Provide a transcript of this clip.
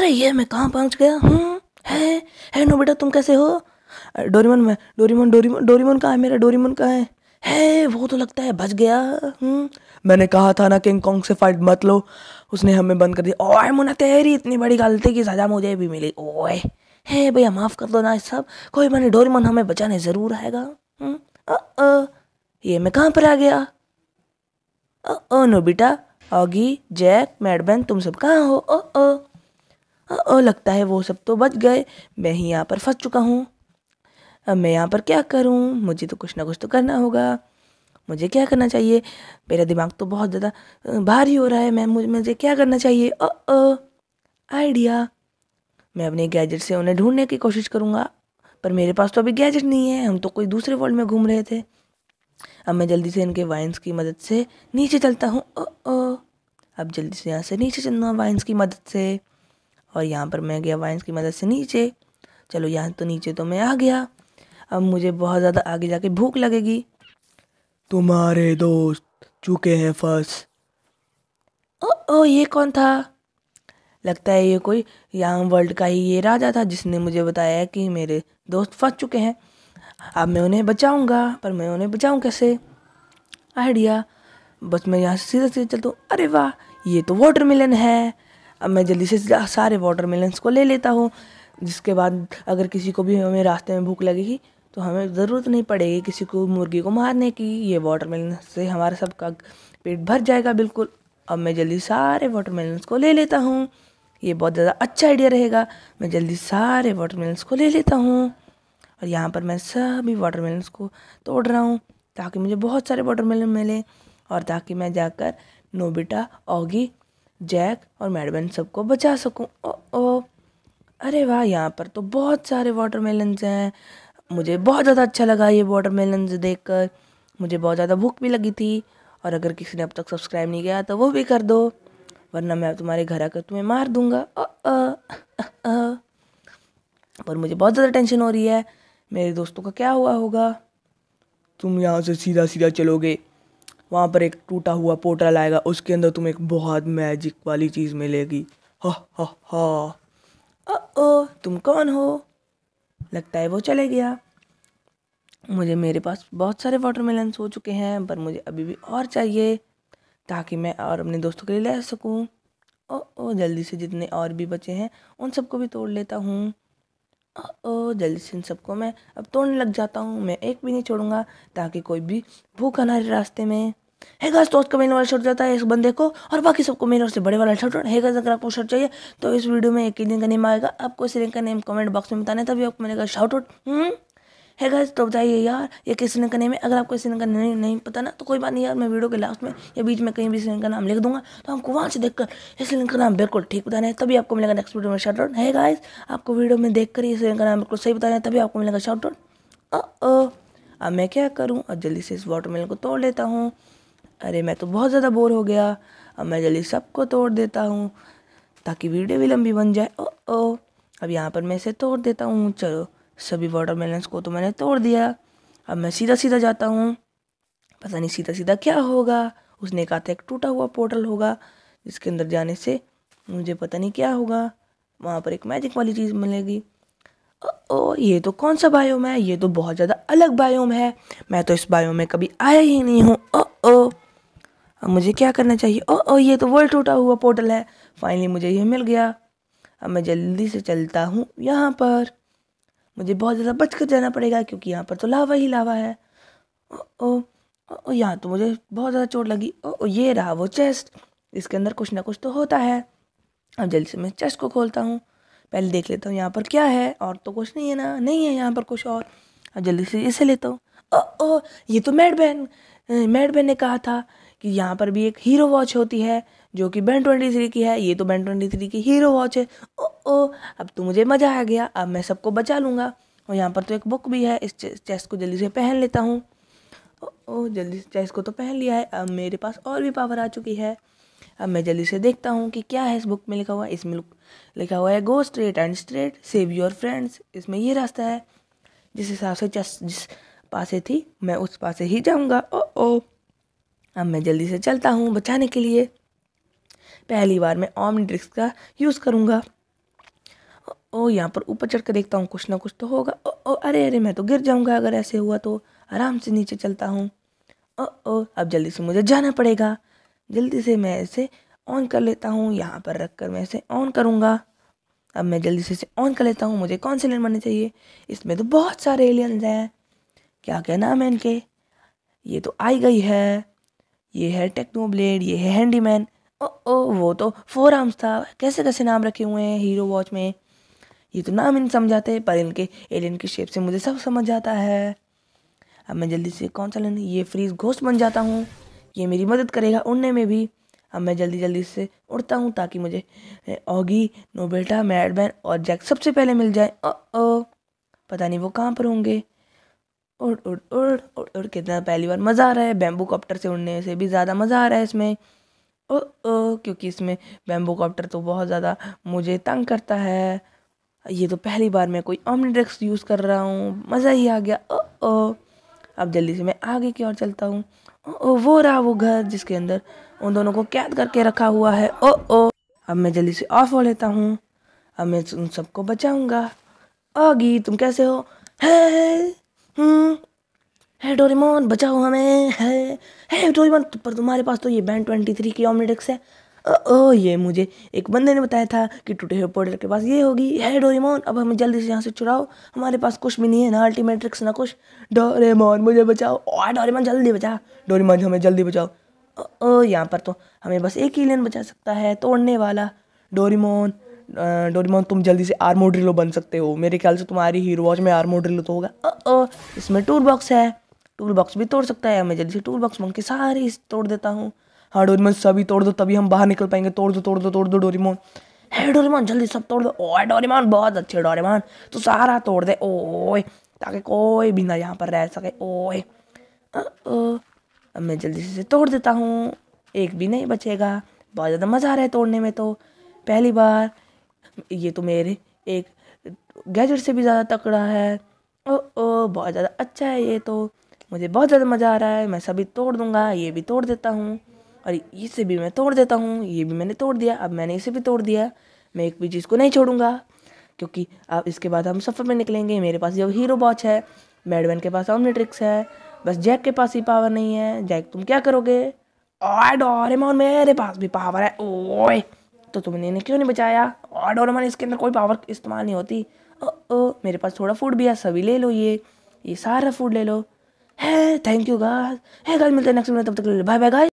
अरे ये मैं कहाँ पहुँच गया हूँ हम्म, है है नो बेटा तुम कैसे हो डोरीमोन में डोरीमोन डोरीमोन डोरीमोन कहाँ है मेरा डोरीमोन कहाँ है है वो तो लगता है बच गया हम्म मैंने कहा था ना किंग कॉन्ग से फाइट मत लो उसने हमें बंद कर दिया ओए मुना तेरी इतनी बड़ी गलती की सजा मुझे भी मिली ओए हे भैया माफ़ कर दो ना सब कोई मैंने डोरीमन हमें बचाने ज़रूर आएगा हम्म, ये मैं कहाँ पर आ गया ओ नो बेटा ऑगी जैक मैडमैन तुम सब कहाँ हो ओ ओ और लगता है वो सब तो बच गए मैं ही यहाँ पर फंस चुका हूँ अब मैं यहाँ पर क्या करूँ मुझे तो कुछ ना कुछ तो करना होगा मुझे क्या करना चाहिए मेरा दिमाग तो बहुत ज़्यादा भारी हो रहा है मैं मुझे, मुझे क्या करना चाहिए अ आइडिया मैं अपने गैजेट से उन्हें ढूंढने की कोशिश करूँगा पर मेरे पास तो अभी गैजेट नहीं है हम तो कोई दूसरे वर्ल्ड में घूम रहे थे अब मैं जल्दी से इनके वाइन्स की मदद से नीचे चलता हूँ अब जल्दी से यहाँ से नीचे चलना वाइन्स की मदद से और यहाँ पर मैं गया वाइंस की मदद से नीचे चलो यहाँ तो नीचे तो मैं आ गया अब मुझे बहुत ज़्यादा आगे जाके भूख लगेगी तुम्हारे दोस्त चुके हैं फर्स ओ ओ ये कौन था लगता है ये कोई यहाँ वर्ल्ड का ही ये राजा था जिसने मुझे बताया कि मेरे दोस्त फंस चुके हैं अब मैं उन्हें बचाऊंगा पर मैं उन्हें बचाऊं कैसे आइडिया बस मैं यहाँ से सीधा सीधा चलता हूँ अरे वाह ये तो वाटर मिलन है अब मैं जल्दी से सारे वाटर मेलन्स को ले लेता हूँ जिसके बाद अगर किसी को भी हमें रास्ते में भूख लगेगी तो हमें ज़रूरत नहीं पड़ेगी किसी को मुर्गी को मारने की ये वाटर मेलन से हमारा सबका पेट भर जाएगा बिल्कुल अब मैं जल्दी सारे वाटर मेलन्स को ले लेता हूँ ये बहुत ज़्यादा अच्छा आइडिया रहेगा मैं जल्दी सारे वाटर मेलन्स को ले लेता हूँ और यहाँ पर मैं सभी वाटर मेलन्स को तोड़ रहा हूँ ताकि मुझे बहुत सारे वाटर मेलन मिले और ताकि मैं जाकर नोबिटा ऑगी जैक और मैडबन सबको बचा सकूँ ओ ओ अरे वाह यहाँ पर तो बहुत सारे वाटर हैं मुझे बहुत ज़्यादा अच्छा लगा ये देख देखकर मुझे बहुत ज़्यादा भूख भी लगी थी और अगर किसी ने अब तक सब्सक्राइब नहीं किया तो वो भी कर दो वरना मैं तुम्हारे घर आकर तुम्हें मार दूंगा ओ, ओ, ओ, पर मुझे बहुत ज़्यादा टेंशन हो रही है मेरे दोस्तों का क्या हुआ होगा तुम यहाँ से सीधा सीधा चलोगे वहाँ पर एक टूटा हुआ पोर्टल आएगा उसके अंदर तुम्हें एक बहुत मैजिक वाली चीज़ मिलेगी हा हा हा ओ तुम कौन हो लगता है वो चले गया मुझे मेरे पास बहुत सारे वाटरमेलन्स हो चुके हैं पर मुझे अभी भी और चाहिए ताकि मैं और अपने दोस्तों के लिए ले सकूं ओ ओ जल्दी से जितने और भी बचे हैं उन सबको भी तोड़ लेता हूँ ओ जल्दी से इन सबको मैं अब तोड़ने लग जाता हूँ मैं एक भी नहीं छोड़ूंगा ताकि कोई भी भूखा ना रास्ते में है गाइस तो आज मेन वाला शर्ट जाता है इस बंदे को और बाकी सबको मेन और से बड़े वाला शर्ट है गाइस अगर आपको शर्ट चाहिए तो इस वीडियो में एक ही दिन का नेम आएगा आपको इस लिंक का नेम कमेंट बॉक्स में बताने तभी आपको मिलेगा शाउट आउट हम्म। है गाइस तो बताइए यार ये किस लिंक का नेम है अगर आपको इस लिंक का नहीं नहीं पता ना तो कोई बात नहीं यार मैं वीडियो के लास्ट में या बीच में कहीं भी इस लिंक का नाम लिख दूंगा तो आपको वहाँ से देखकर इस लिंक का नाम बिल्कुल ठीक बताना है तभी आपको मिलेगा नेक्स्ट वीडियो में शॉर्ट आउट है गाइस आपको वीडियो में देख कर इस लिंक का नाम बिल्कुल सही बताना है तभी आपको मिलेगा शॉर्ट आउट अब मैं क्या करूँ और जल्दी से इस वाटरमेलन को तोड़ लेता हूँ अरे मैं तो बहुत ज़्यादा बोर हो गया अब मैं जल्दी सबको तोड़ देता हूँ ताकि वीडियो भी लंबी बन जाए ओ ओ अब यहाँ पर मैं इसे तोड़ देता हूँ चलो सभी मेलन्स को तो मैंने तोड़ दिया अब मैं सीधा सीधा जाता हूँ पता नहीं सीधा सीधा क्या होगा उसने कहा था एक टूटा हुआ पोर्टल होगा जिसके अंदर जाने से मुझे पता नहीं क्या होगा वहाँ पर एक मैजिक वाली चीज़ मिलेगी ओ ये तो कौन सा बायोम है ये तो बहुत ज़्यादा अलग बायोम है मैं तो इस बायोम में कभी आया ही नहीं हूँ अब मुझे क्या करना चाहिए ओ ओ ये तो वर्ल्ड टूटा हुआ पोर्टल है फाइनली मुझे ये मिल गया अब मैं जल्दी से चलता हूँ यहाँ पर मुझे बहुत ज़्यादा बच कर जाना पड़ेगा क्योंकि यहाँ पर तो लावा ही लावा है ओ ओ, ओ यहाँ तो मुझे बहुत ज़्यादा चोट लगी ओ, ओ ये रहा वो चेस्ट इसके अंदर कुछ ना कुछ तो होता है अब जल्दी से मैं चेस्ट को खोलता हूँ पहले देख लेता हूँ यहाँ पर क्या है और तो कुछ नहीं है ना नहीं है यहाँ पर कुछ और अब जल्दी से इसे लेता हूँ ओ ओ ये तो मैडबैन मैडबैन ने कहा था कि यहाँ पर भी एक हीरो वॉच होती है जो कि बैन ट्वेंटी थ्री की है ये तो बैन ट्वेंटी थ्री की हीरो वॉच है ओ ओ अब तो मुझे मज़ा आ गया अब मैं सबको बचा लूँगा और यहाँ पर तो एक बुक भी है इस चेस्ट को जल्दी से पहन लेता हूँ ओ ओ जल्दी से चेस को तो पहन लिया है अब मेरे पास और भी पावर आ चुकी है अब मैं जल्दी से देखता हूँ कि क्या है इस बुक में लिखा हुआ है इसमें लिखा हुआ है go straight and straight save your friends इसमें ये रास्ता है जिस हिसाब से चेस जिस पासे थी मैं उस पासे ही जाऊँगा ओ ओ अब मैं जल्दी से चलता हूँ बचाने के लिए पहली बार मैं ऑम ड्रिक्स का यूज़ करूँगा ओ यहाँ पर ऊपर चढ़ कर देखता हूँ कुछ ना कुछ तो होगा ओ, ओ अरे अरे मैं तो गिर जाऊँगा अगर ऐसे हुआ तो आराम से नीचे चलता हूँ ओ ओ अब जल्दी से मुझे जाना पड़ेगा जल्दी से मैं इसे ऑन कर लेता हूँ यहाँ पर रख कर मैं इसे ऑन करूँगा अब मैं जल्दी से इसे ऑन कर लेता हूँ मुझे कौन से लेन बनने चाहिए इसमें तो बहुत सारे एलियंस हैं क्या क्या नाम है इनके ये तो आई गई है ये है टेक्नो ब्लेड ये है हैंडीमैन ओ ओ वो तो फोर आर्म्स था कैसे कैसे नाम रखे हुए हैं हीरो वॉच में ये तो नाम इन समझाते पर इनके एलियन की शेप से मुझे सब समझ जाता है अब मैं जल्दी से कौन सा लेना ये फ्रीज घोस्ट बन जाता हूँ ये मेरी मदद करेगा उड़ने में भी अब मैं जल्दी जल्दी से उड़ता हूँ ताकि मुझे ओगी नोबेटा मैडमैन और जैक सबसे पहले मिल जाए ओ ओ पता नहीं वो कहाँ पर होंगे उड़ उड़ उड़ उड़ उड़ कितना पहली बार मज़ा आ रहा है बैम्बू कॉप्टर से उड़ने से भी ज़्यादा मज़ा आ रहा है इसमें ओ ओ क्योंकि इसमें बैम्बू कॉप्टर तो बहुत ज़्यादा मुझे तंग करता है ये तो पहली बार मैं कोई ऑमनीड्रक्स यूज़ कर रहा हूँ मज़ा ही आ गया ओ ओ अब जल्दी से मैं आगे की ओर चलता हूँ ओ ओ वो रहा वो घर जिसके अंदर उन दोनों को कैद करके रखा हुआ है ओ ओ अब मैं जल्दी से ऑफ हो लेता हूँ अब मैं उन सबको बचाऊंगा ओगी तुम कैसे हो है है हम्म। डोरेमोन बचाओ हमें है है डोरेमोन तो पर तुम्हारे पास तो ये बैंड ट्वेंटी थ्री की ऑमनेटिक्स है ओ ये मुझे एक बंदे ने बताया था कि टूटे हुए पोर्टल के पास ये होगी है डोरेमोन अब हमें जल्दी से यहाँ से चुराओ हमारे पास कुछ भी नहीं है ना अल्टीमेट्रिक्स ना कुछ डोरेमोन मुझे बचाओ ओ डोरेमोन जल्दी बचा डोरेमोन हमें जल्दी बचाओ ओ यहाँ पर तो हमें बस एक ही लेन बचा सकता है तोड़ने वाला डोरेमोन डोरीमोन तुम जल्दी से आर्मो ड्रिलो बन सकते हो मेरे ख्याल से तुम्हारी हीरो वॉच में आर्मो ड्रिलो तो होगा इसमें टूल बॉक्स है टूल बॉक्स भी तोड़ सकता है मैं जल्दी से टूल बॉक्स मांग के सारे तोड़ देता हूँ हाँ डोरीमोन सभी तोड़ दो तभी हम बाहर निकल पाएंगे तोड़ दो तोड़ दो तोड़ दो डोरीमोन है डोरीमोन जल्दी सब तोड़ दो ओए डोरीमोन बहुत अच्छे डोरीमोन तो सारा तोड़ दे ओए ताकि कोई भी ना यहाँ पर रह सके ओए अब मैं जल्दी से तोड़ देता हूँ एक भी नहीं बचेगा बहुत ज़्यादा मज़ा आ रहा है तोड़ने में तो पहली बार ये तो मेरे एक गैजेट से भी ज़्यादा तकड़ा है ओ ओ बहुत ज़्यादा अच्छा है ये तो मुझे बहुत ज़्यादा मज़ा आ रहा है मैं सभी तोड़ दूँगा ये भी तोड़ देता हूँ और इसे भी मैं तोड़ देता हूँ ये भी मैंने तोड़ दिया अब मैंने इसे भी तोड़ दिया मैं एक भी चीज़ को नहीं छोड़ूंगा क्योंकि अब इसके बाद हम सफ़र में निकलेंगे मेरे पास जब हीरो वॉच है मैडमैन के पास ट्रिक्स है बस जैक के पास ही पावर नहीं है जैक तुम क्या करोगे ओए डोरेमोन मेरे पास भी पावर है ओए तो तुमने इन्हें क्यों नहीं बचाया और डोरेमोन इसके अंदर कोई पावर इस्तेमाल नहीं होती ओ ओ मेरे पास थोड़ा फूड भी है सभी ले लो ये ये सारा फूड ले लो है थैंक यू गाइस है गाइस मिलते हैं नेक्स्ट वीडियो तब तक ले लो बाय बाय गाइस